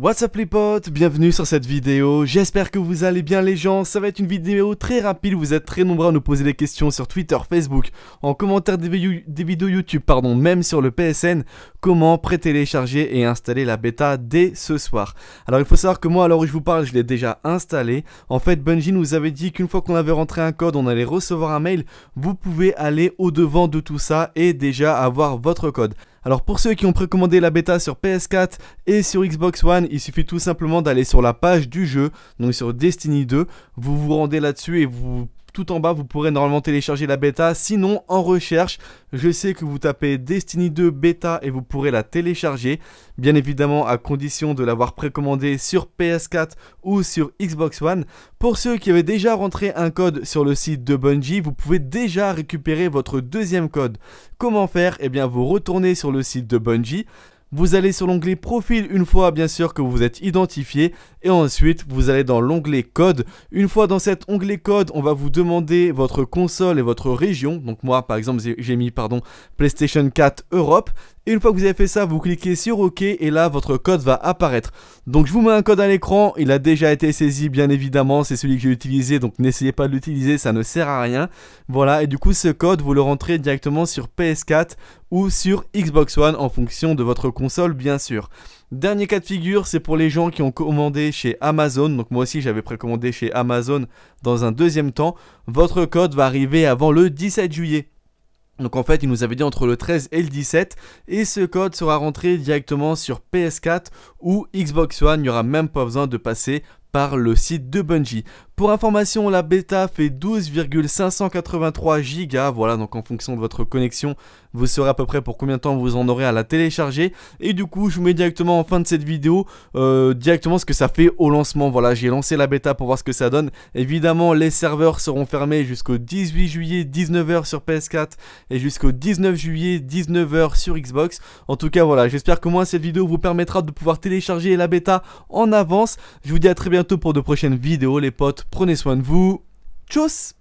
What's up les potes, bienvenue sur cette vidéo, j'espère que vous allez bien les gens, ça va être une vidéo très rapide, vous êtes très nombreux à nous poser des questions sur Twitter, Facebook, en commentaire des, vidéos YouTube, pardon, même sur le PSN, comment pré-télécharger et installer la bêta dès ce soir. Alors il faut savoir que moi, alors où je vous parle, je l'ai déjà installé. En fait, Bungie nous avait dit qu'une fois qu'on avait rentré un code, on allait recevoir un mail. Vous pouvez aller au-devant de tout ça et déjà avoir votre code. Alors pour ceux qui ont précommandé la bêta sur PS4 et sur Xbox One, il suffit tout simplement d'aller sur la page du jeu, donc sur Destiny 2, vous vous rendez là-dessus et vous tout en bas, vous pourrez normalement télécharger la bêta. Sinon, en recherche, je sais que vous tapez Destiny 2 bêta et vous pourrez la télécharger. Bien évidemment, à condition de l'avoir précommandé sur PS4 ou sur Xbox One. Pour ceux qui avaient déjà rentré un code sur le site de Bungie, vous pouvez déjà récupérer votre deuxième code. Comment faire et eh bien, vous retournez sur le site de Bungie. Vous allez sur l'onglet profil une fois bien sûr que vous êtes identifié et ensuite vous allez dans l'onglet code. Une fois dans cet onglet code, on va vous demander votre console et votre région. Donc moi par exemple j'ai mis pardon PlayStation 4 Europe et une fois que vous avez fait ça, vous cliquez sur OK et là votre code va apparaître. Donc je vous mets un code à l'écran, il a déjà été saisi bien évidemment, c'est celui que j'ai utilisé, donc n'essayez pas de l'utiliser, ça ne sert à rien. Voilà, et du coup ce code, vous le rentrez directement sur PS4 ou sur Xbox One en fonction de votre console bien sûr. Dernier cas de figure, c'est pour les gens qui ont commandé chez Amazon. Donc moi aussi j'avais précommandé chez Amazon dans un deuxième temps. Votre code va arriver avant le 17 juillet. Donc en fait, il nous avait dit entre le 13 et le 17, et ce code sera rentré directement sur PS4 ou Xbox One, il n'y aura même pas besoin de passer le site de Bungie. Pour information, la bêta fait 12,583 gigas, voilà donc en fonction de votre connexion, vous saurez à peu près pour combien de temps vous en aurez à la télécharger. Et du coup, je vous mets directement en fin de cette vidéo, euh, directement ce que ça fait au lancement. Voilà, j'ai lancé la bêta pour voir ce que ça donne. Évidemment, les serveurs seront fermés jusqu'au 18 juillet 19h sur PS4 et jusqu'au 19 juillet 19h sur Xbox. En tout cas, voilà, j'espère que moi cette vidéo vous permettra de pouvoir télécharger la bêta en avance. Je vous dis à très bientôt bientôt pour de prochaines vidéos les potes, prenez soin de vous, tchuss